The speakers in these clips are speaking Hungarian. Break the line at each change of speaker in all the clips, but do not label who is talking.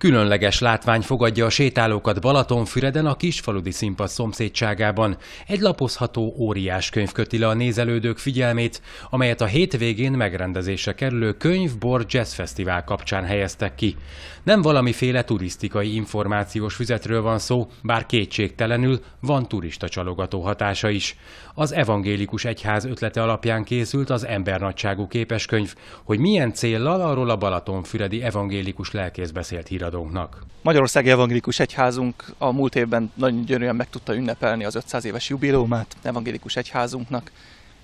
Különleges látvány fogadja a sétálókat Balatonfüreden a Kisfaludi színpad szomszédságában. Egy lapozható óriás könyv köti le a nézelődők figyelmét, amelyet a hétvégén megrendezésre kerülő Könyvbor Jazz Fesztivál kapcsán helyeztek ki. Nem valamiféle turisztikai információs füzetről van szó, bár kétségtelenül van turista csalogató hatása is. Az evangélikus egyház ötlete alapján készült az embernagyságú képeskönyv, hogy milyen céllal arról a Balatonfüredi evangélikus lelkész beszélt híradó kiadónknak.
Magyarország Evangélikus Egyházunk a múlt évben nagyon gyönyörűen meg tudta ünnepelni az 500 éves jubileumát Evangélikus Egyházunknak,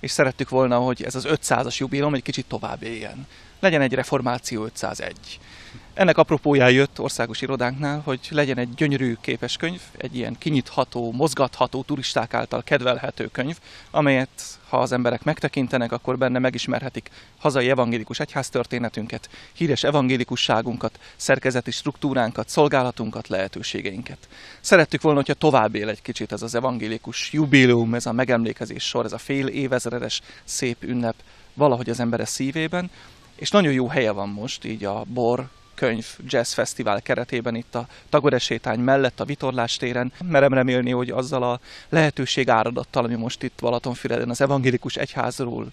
és szerettük volna, hogy ez az 500-as jubileum egy kicsit tovább éljen. Legyen egy reformáció 501. Ennek apropóján jött országos irodánknál, hogy legyen egy gyönyörű képeskönyv, egy ilyen kinyitható, mozgatható, turisták által kedvelhető könyv, amelyet ha az emberek megtekintenek, akkor benne megismerhetik hazai evangélikus egyháztörténetünket, híres evangélikusságunkat, szerkezeti struktúránkat, szolgálatunkat, lehetőségeinket. Szerettük volna, hogyha tovább él egy kicsit ez az evangélikus jubileum, ez a megemlékezés sor, ez a fél évezredes szép ünnep valahogy az embere szívében, és nagyon jó helye van most így a bor könyv jazz fesztivál keretében itt a Tagoresétány mellett a Vitorlás téren. Merem remélni, hogy azzal a lehetőség áradattal, ami most itt Balatonfüreden az evangélikus egyházról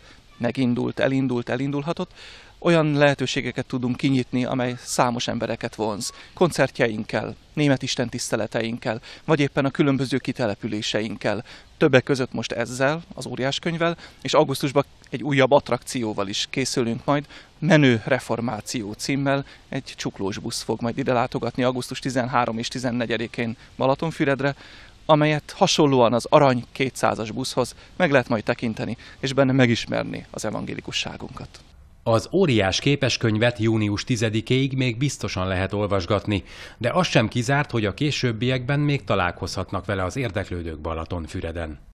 megindult, elindult, elindulhatott, olyan lehetőségeket tudunk kinyitni, amely számos embereket vonz. Koncertjeinkkel, német Isten tiszteleteinkkel, vagy éppen a különböző kitelepüléseinkkel. Többek között most ezzel, az könyvvel, és augusztusban egy újabb attrakcióval is készülünk majd, Menő Reformáció címmel egy csuklós busz fog majd ide látogatni augusztus 13 és 14-én Balatonfüredre, amelyet hasonlóan az Arany 200-as buszhoz meg lehet majd tekinteni, és benne megismerni az evangélikusságunkat.
Az óriás képeskönyvet június 10-ig még biztosan lehet olvasgatni, de az sem kizárt, hogy a későbbiekben még találkozhatnak vele az érdeklődők Balatonfüreden.